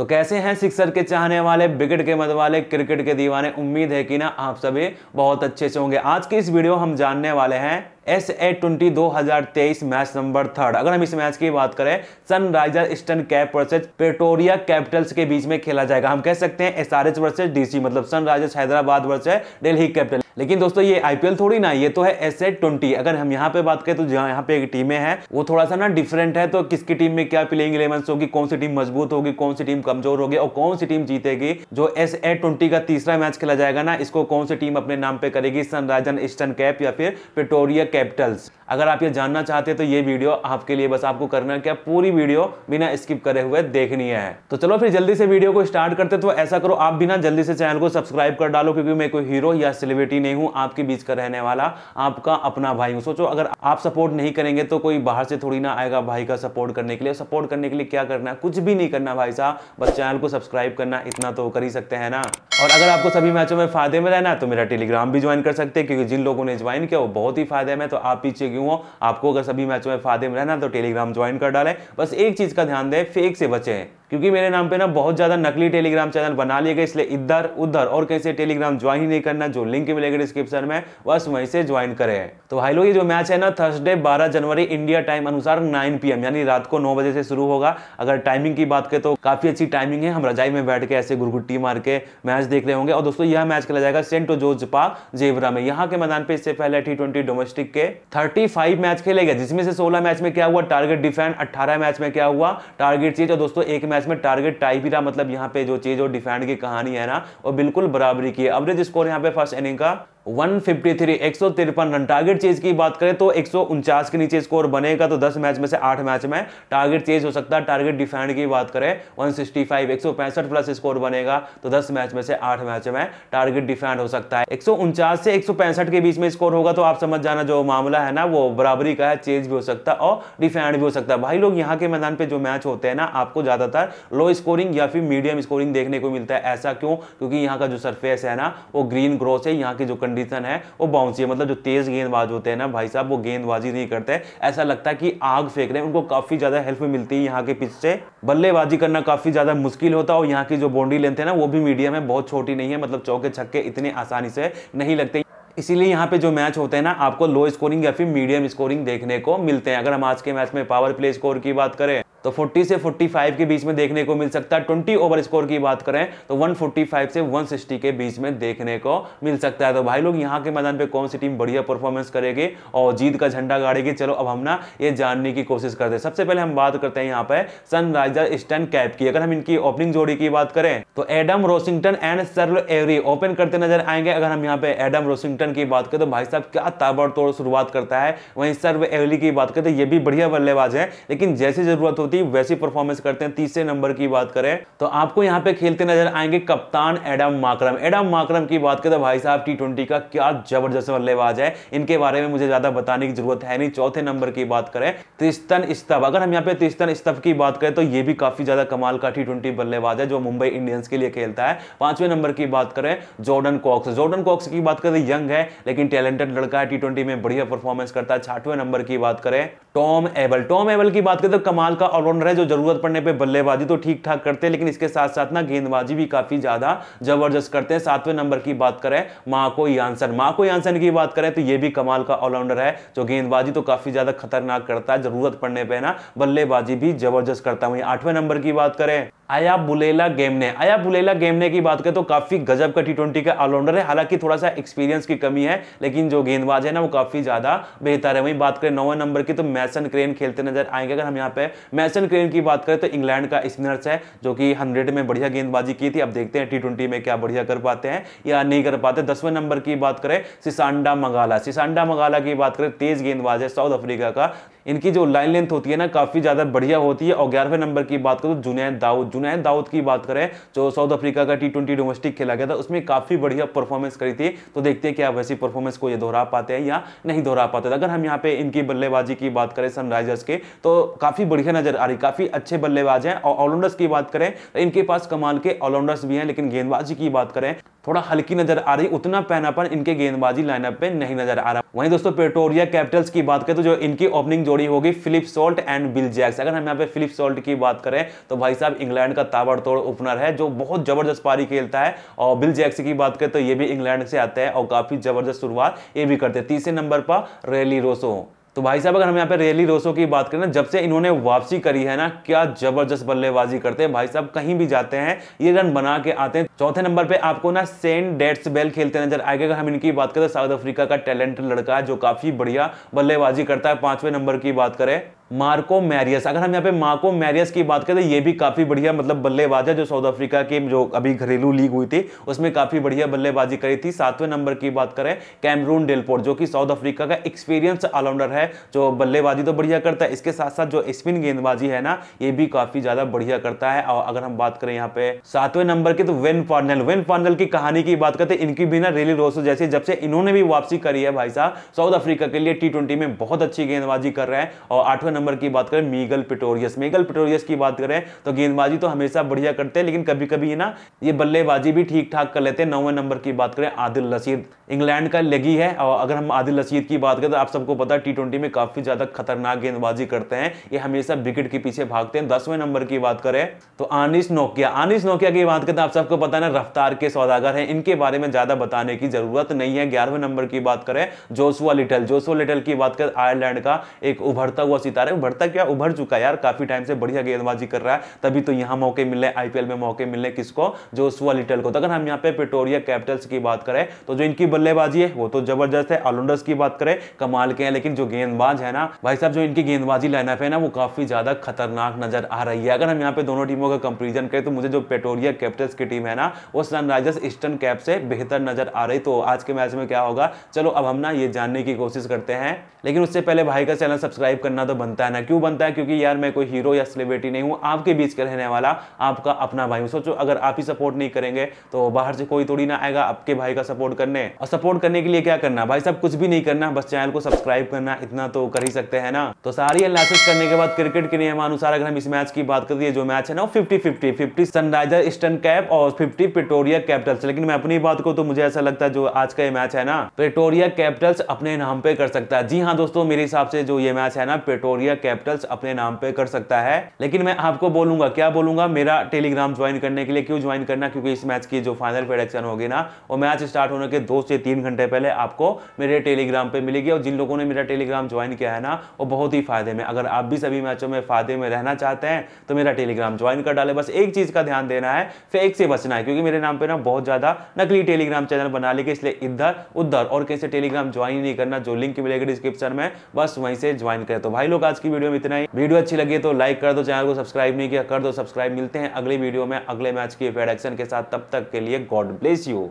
तो कैसे हैं सिक्सर के चाहने वाले विकेट के मत वाले क्रिकेट के दीवाने उम्मीद है कि ना आप सभी बहुत अच्छे से होंगे आज के इस वीडियो हम जानने वाले हैं एस ए ट्वेंटी दो हजार तेईस मैच नंबर थर्ड अगर हम इस मैच की बात करें sunriser eastern cape versus Pretoria capitals के बीच में खेला जाएगा हम कह सकते हैं S R H versus DC मतलब sunrisers Hyderabad versus Delhi capital लेकिन दोस्तों ये आईपीएल थोड़ी ना ये तो है एस ए ट्वेंटी अगर हम यहाँ पे बात करें तो जहाँ यहाँ पे एक टीमें हैं वो थोड़ा सा ना डिफरेंट है तो किसकी टीम में क्या प्लेइंग इलेवन होगी कौन सी टीम मजबूत होगी कौन सी टीम कमजोर होगी और कौन सी टीम जीतेगी जो एस ए ट्वेंटी का तीसरा मैच खेला जाएगा ना इसको कौन सी टीम अपने नाम पे करेगी सनराइजर ईस्टर्न कैप या फिर पेटोरिया capitals अगर आप ये जानना चाहते हैं तो ये वीडियो आपके लिए बस आपको करना क्या पूरी वीडियो बिना स्किप करे हुए देखनी है तो चलो फिर जल्दी से वीडियो को स्टार्ट करते तो ऐसा करो आप बिना जल्दी से चैनल को सब्सक्राइब कर डालो क्योंकि मैं कोई हीरो या सेलिब्रिटी नहीं हूँ आपके बीच का रहने वाला आपका अपना भाई हूँ सोचो अगर आप सपोर्ट नहीं करेंगे तो कोई बाहर से थोड़ी ना आएगा भाई का सपोर्ट करने के लिए सपोर्ट करने के लिए क्या करना है कुछ भी नहीं करना भाई साहब बस चैनल को सब्सक्राइब करना इतना तो कर ही सकते हैं ना और अगर आपको सभी मैचों में फायदे में रहना तो मेरा टेलीग्राम भी ज्वाइन कर सकते हैं क्योंकि जिन लोगों ने ज्वाइन किया वो बहुत ही फायदे में तो आप पीछे क्यों हो आपको अगर सभी मैचों में फायदे में रहना तो टेलीग्राम ज्वाइन कर डालें बस एक चीज़ का ध्यान दें फेक से बचें क्योंकि मेरे नाम पे ना बहुत ज़्यादा नकली टेलीग्राम चैनल बना लिए गए इसलिए इधर उधर और कहीं से टेलीग्राम ज्वाइन ही नहीं करना जो लिंक मिलेगा डिस्क्रिप्शन में बस वहीं से ज्वाइन करें तो भाई लोग ये जो मैच है ना थर्सडे 12 जनवरी इंडिया टाइम अनुसार 9 पीएम यानी रात को 9 बजे से शुरू होगा अगर टाइमिंग की बात करें तो काफ़ी अच्छी टाइमिंग है हम रजाई में बैठ के ऐसे गुरगुट्टी मार के मैच देख रहे होंगे और दोस्तों यह मैच खेला जाएगा सेंटो जोज पार्क जेवरा में यहाँ के मैदान पर इससे पहले टी डोमेस्टिक के थर्टी मैच खेले गए जिसमें से सोलह मैच में क्या हुआ टारगेट डिफेंड अट्ठारह मैच में क्या हुआ टारगेट चीज और दोस्तों एक मैच इसमें टारगेट टाइप ही रहा मतलब यहाँ पे जो चीज़ और डिफेंड की कहानी है ना वो बिल्कुल बराबरी की है एवरेज स्कोर यहाँ पे फर्स्ट इनिंग का वन फिफ्टी थ्री एक सौ तिरपन रन टारगेट चेज की बात करें तो एक सौ उनचास के नीचे स्कोर बनेगा तो दस मैच में से आठ मैच में टारगेट चेज हो सकता है टारगेट डिफेंड की बात करें वन सिक्सटी फाइव एक सौ पैंसठ प्लस स्कोर बनेगा तो दस मैच में से आठ मैच में टारगेट डिफेंड हो सकता है एक सौ उनचास से एक सौ पैंसठ के बीच में स्कोर होगा तो आप समझ जाना जो मामला है ना वो बराबरी का है चेज भी हो सकता है और डिफेंड भी हो सकता है भाई लोग यहाँ के मैदान पर जो मैच होते हैं ना आपको ज़्यादातर लो स्कोरिंग या फिर मीडियम स्कोरिंग देखने को मिलता है ऐसा क्यों क्योंकि यहाँ का जो सरफेस है ना वो ग्रीन ग्रोथ है यहाँ की जो कंडीशन है वो बाउंसी है मतलब जो तेज गेंदबाज होते हैं ना भाई साहब वो गेंदबाजी नहीं करते ऐसा लगता है कि आग फेंक रहे हैं उनको काफी ज्यादा हेल्प मिलती है यहाँ के पिच से बल्लेबाजी करना काफी ज्यादा मुश्किल होता है और यहाँ की जो बाउंड्री लेंथ है ना वो भी मीडियम है बहुत छोटी नहीं है मतलब चौके छक्के इतने आसानी से नहीं लगते इसीलिए यहाँ पे जो मैच होते हैं ना आपको लो स्कोरिंग या फिर मीडियम स्कोरिंग देखने को मिलते हैं अगर हम आज के मैच में पावर प्ले स्कोर की बात करें तो 40 से 45 के बीच में देखने को मिल सकता है 20 ओवर स्कोर की बात करें तो 145 से 160 के बीच में देखने को मिल सकता है तो भाई लोग यहाँ के मैदान पे कौन सी टीम बढ़िया परफॉर्मेंस करेगी और जीत का झंडा गाड़ेगी चलो अब हम ना ये जानने की कोशिश करते हैं सबसे पहले हम बात करते हैं यहाँ पे सनराइजर स्टैंड कैप की अगर हम इनकी ओपनिंग जोड़ी की बात करें तो Adam Rossington and Sarel Erwee open करते नजर आएंगे अगर हम यहाँ पे एडम रोसिंगटन की बात करें तो भाई साहब क्या ताबड़ शुरुआत करता है वहीं सर्व एवरी की बात करें तो ये भी बढ़िया बल्लेबाज है लेकिन जैसी जरूरत होती होती वैसी परफॉर्मेंस करते हैं तीसरे नंबर की बात करें तो आपको यहां पे खेलते नजर आएंगे कप्तान एडम माकरम एडम माकरम की बात करें तो भाई साहब टी का क्या जबरदस्त बल्लेबाज है इनके बारे में मुझे ज्यादा बताने की जरूरत है नहीं चौथे नंबर की बात करें त्रिस्तन स्तभ अगर हम यहाँ पे त्रिस्तन स्तभ की बात करें तो ये भी काफी ज्यादा कमाल का टी बल्लेबाज है जो मुंबई इंडियंस के लिए खेलता है पांचवें नंबर की बात करें जॉर्डन कॉक्स जॉर्डन कॉक्स की बात करें तो यंग है लेकिन टैलेंटेड लड़का है टी में बढ़िया परफॉर्मेंस करता है छठवें नंबर की बात करें टॉम एबल टॉम एबल की बात करें तो कमाल का ऑलराउंडर है जो जरूरत पड़ने पे बल्लेबाजी तो ठीक ठाक करते हैं लेकिन इसके साथ साथ ना गेंदबाजी भी काफी ज्यादा जबरदस्त करते हैं सातवें नंबर की बात करें माको यांसन माको यांसन की बात करें तो ये भी कमाल का ऑलराउंडर है जो गेंदबाजी तो काफी ज्यादा खतरनाक करता है जरूरत पड़ने पर ना बल्लेबाजी भी जबरदस्त करता है वहीं आठवें नंबर की बात करें आया बुलेला गेमने आया बुलेला गेमने की बात करें तो काफी गजब का टी ट्वेंटी का ऑलराउंडर है हालांकि थोड़ा सा एक्सपीरियंस की कमी है लेकिन जो गेंदबाज है ना वो काफी ज्यादा बेहतर है वहीं बात करें नौवे नंबर की तो मैसन क्रेन खेलते नजर आएंगे अगर हम यहाँ पे मैसन क्रेन की बात करें तो इंग्लैंड का स्पिनर्स है जो कि हंड्रेड में बढ़िया गेंदबाजी की थी अब देखते हैं टी में क्या बढ़िया कर पाते हैं या नहीं कर पाते दसवें नंबर की बात करें सिसांडा मगाला सिसांडा मगाला की बात करें तेज गेंदबाज है साउथ अफ्रीका का इनकी जो लाइन लेंथ होती है ना काफी ज्यादा बढ़िया होती है और ग्यारहवें नंबर की बात करें तो जुनेद दाऊद है दाऊद की बात करें जो साउथ अफ्रीका का टी ट्वेंटी डोमेस्टिक खेला गया था उसमें काफ़ी बढ़िया परफॉर्मेंस करी थी तो देखते हैं क्या वैसी परफॉर्मेंस को ये दोहरा पाते हैं या नहीं दोहरा पाते अगर हम यहाँ पे इनकी बल्लेबाजी की बात करें सनराइजर्स के तो काफ़ी बढ़िया नजर आ रही काफ़ी अच्छे बल्लेबाज हैं और ऑलराउंडर्स की बात करें इनके पास कमाल के ऑलराउंडर्स भी हैं लेकिन गेंदबाजी की बात करें थोड़ा हल्की नजर आ रही उतना पैनापन इनके गेंदबाजी लाइनअप पे नहीं नजर आ रहा वहीं दोस्तों पेटोरिया कैपिटल्स की बात करें तो जो इनकी ओपनिंग जोड़ी होगी Philip Salt and Will Jacks अगर हम यहाँ पे फिलिप सोल्ट की बात करें तो भाई साहब इंग्लैंड का ताबड़तोड़ ओपनर है जो बहुत जबरदस्त पारी खेलता है और बिल जैक्स की बात करें तो ये भी इंग्लैंड से आते हैं और काफी जबरदस्त शुरुआत ये भी करते हैं तीसरे नंबर पर रेली रोसो तो भाई साहब अगर हम यहाँ पे रेली रोसो की बात करें ना जब से इन्होंने वापसी करी है ना क्या जबरदस्त बल्लेबाजी करते हैं भाई साहब कहीं भी जाते हैं ये रन बना के आते हैं चौथे नंबर पे आपको ना सेंट डेट्स बेल खेलते नजर आएगा अगर हम इनकी बात करें तो साउथ अफ्रीका का टैलेंटेड लड़का है जो काफी बढ़िया बल्लेबाजी करता है पांचवें नंबर की बात करें मार्को मैरियस अगर हम यहाँ पे मार्को मैरियस की बात करें तो ये भी काफ़ी बढ़िया मतलब बल्लेबाज है जो साउथ अफ्रीका की जो अभी घरेलू लीग हुई थी उसमें काफ़ी बढ़िया बल्लेबाजी करी थी सातवें नंबर की बात करें कैमरून डेलपोर्ट जो कि साउथ अफ्रीका का एक्सपीरियंस ऑलराउंडर है जो बल्लेबाजी तो बढ़िया करता है इसके साथ साथ जो स्पिन गेंदबाजी है ना ये भी काफ़ी ज़्यादा बढ़िया करता है और अगर हम बात करें यहाँ पे सातवें नंबर की तो वेन फार्नल वेन फार्नल की कहानी की बात करते तो इनकी भी ना रेली रोसो जैसे जब से इन्होंने भी वापसी करी है भाई साहब साउथ अफ्रीका के लिए टी में बहुत अच्छी गेंदबाजी कर रहे हैं और आठवें नंबर की बात करें मीगल पिटोरियस मीगल पिटोरियस की बात करें तो गेंदबाजी तो हमेशा बढ़िया करते हैं लेकिन कभी कभी ना ये बल्लेबाजी भी ठीक ठाक कर लेते हैं नौवें नंबर की बात करें आदिल रसीद इंग्लैंड का लेगी है और अगर हम आदिल रसीद की बात करें तो आप सबको पता है टी में काफ़ी ज़्यादा खतरनाक गेंदबाजी करते हैं ये हमेशा विकेट के पीछे भागते हैं दसवें नंबर की बात करें तो आनिस नोकिया आनिस नोकिया की बात करें तो आप सबको पता है ना रफ्तार के सौदागर हैं इनके बारे में ज़्यादा बताने की ज़रूरत नहीं है ग्यारहवें नंबर की बात करें जोसुआ लिटल जोसुआ लिटल की बात करें आयरलैंड का एक उभरता हुआ सितारा अरे उभरता क्या उभर चुका है यार काफी टाइम से बढ़िया गेंदबाजी कर रहा है तभी तो यहाँ मौके मिले आईपीएल में मौके मिले किसको जो सुअ लिटल को तो अगर हम यहाँ पे पेट्रोरिया कैपिटल्स की बात करें तो जो इनकी बल्लेबाजी है वो तो जबरदस्त है ऑलराउंडर्स की बात करें कमाल के हैं लेकिन जो गेंदबाज है ना भाई साहब जो इनकी गेंदबाजी लाइनअप है ना वो काफी ज्यादा खतरनाक नजर आ रही है अगर हम यहाँ पे दोनों टीमों का कंपेरिजन करें तो मुझे जो पेटोरिया कैपिटल्स की टीम है ना वो सनराइजर्स ईस्टर्न कैप से बेहतर नजर आ रही तो आज के मैच में क्या होगा चलो अब हम ना ये जानने की कोशिश करते हैं लेकिन उससे पहले भाई का चैनल सब्सक्राइब करना तो बनता बनता है ना क्यों बनता है क्योंकि यार मैं कोई हीरो या सेलिब्रिटी नहीं हूँ आपके बीच का रहने वाला आपका अपना भाई हूँ सोचो अगर आप ही सपोर्ट नहीं करेंगे तो बाहर से कोई थोड़ी ना आएगा आपके भाई का सपोर्ट करने और सपोर्ट करने के लिए क्या करना भाई साहब कुछ भी नहीं करना बस चैनल को सब्सक्राइब करना इतना तो कर ही सकते हैं ना तो सारी एनालिसिस करने के बाद क्रिकेट के नियमानुसार अगर हम इस मैच की बात करिए जो मैच है ना fifty fifty fifty sunriser eastern cape और फिफ्टी पिटोरिया कैपिटल्स लेकिन मैं अपनी बात को तो मुझे ऐसा लगता है जो आज का ये मैच है ना पेटोरिया कैपिटल्स अपने नाम पे कर सकता है जी हाँ दोस्तों मेरे हिसाब से जो ये मैच है ना पेटोरिया कोरिया कैपिटल्स अपने नाम पे कर सकता है लेकिन मैं आपको बोलूंगा क्या बोलूंगा मेरा टेलीग्राम ज्वाइन करने के लिए क्यों ज्वाइन करना क्योंकि इस मैच की जो फाइनल प्रोडक्शन होगी ना वो मैच स्टार्ट होने के दो से तीन घंटे पहले आपको मेरे टेलीग्राम पर मिलेगी और जिन लोगों ने मेरा टेलीग्राम ज्वाइन किया है ना वो बहुत ही फायदे में अगर आप भी सभी मैचों में फायदे में रहना चाहते हैं तो मेरा टेलीग्राम ज्वाइन कर डाले बस एक चीज़ का ध्यान देना है फेक से बचना है क्योंकि मेरे नाम पर ना बहुत ज़्यादा नकली टेलीग्राम चैनल बना लेके इसलिए इधर उधर और कैसे टेलीग्राम ज्वाइन नहीं करना जो लिंक मिलेगा डिस्क्रिप्शन में बस वहीं से ज्वाइन करें तो भाई लोग आज की वीडियो में इतना ही वीडियो अच्छी लगी तो लाइक कर दो चैनल को सब्सक्राइब नहीं किया कर दो सब्सक्राइब मिलते हैं अगले वीडियो में अगले मैच की फेड एक्शन के साथ तब तक के लिए गॉड ब्लेस यू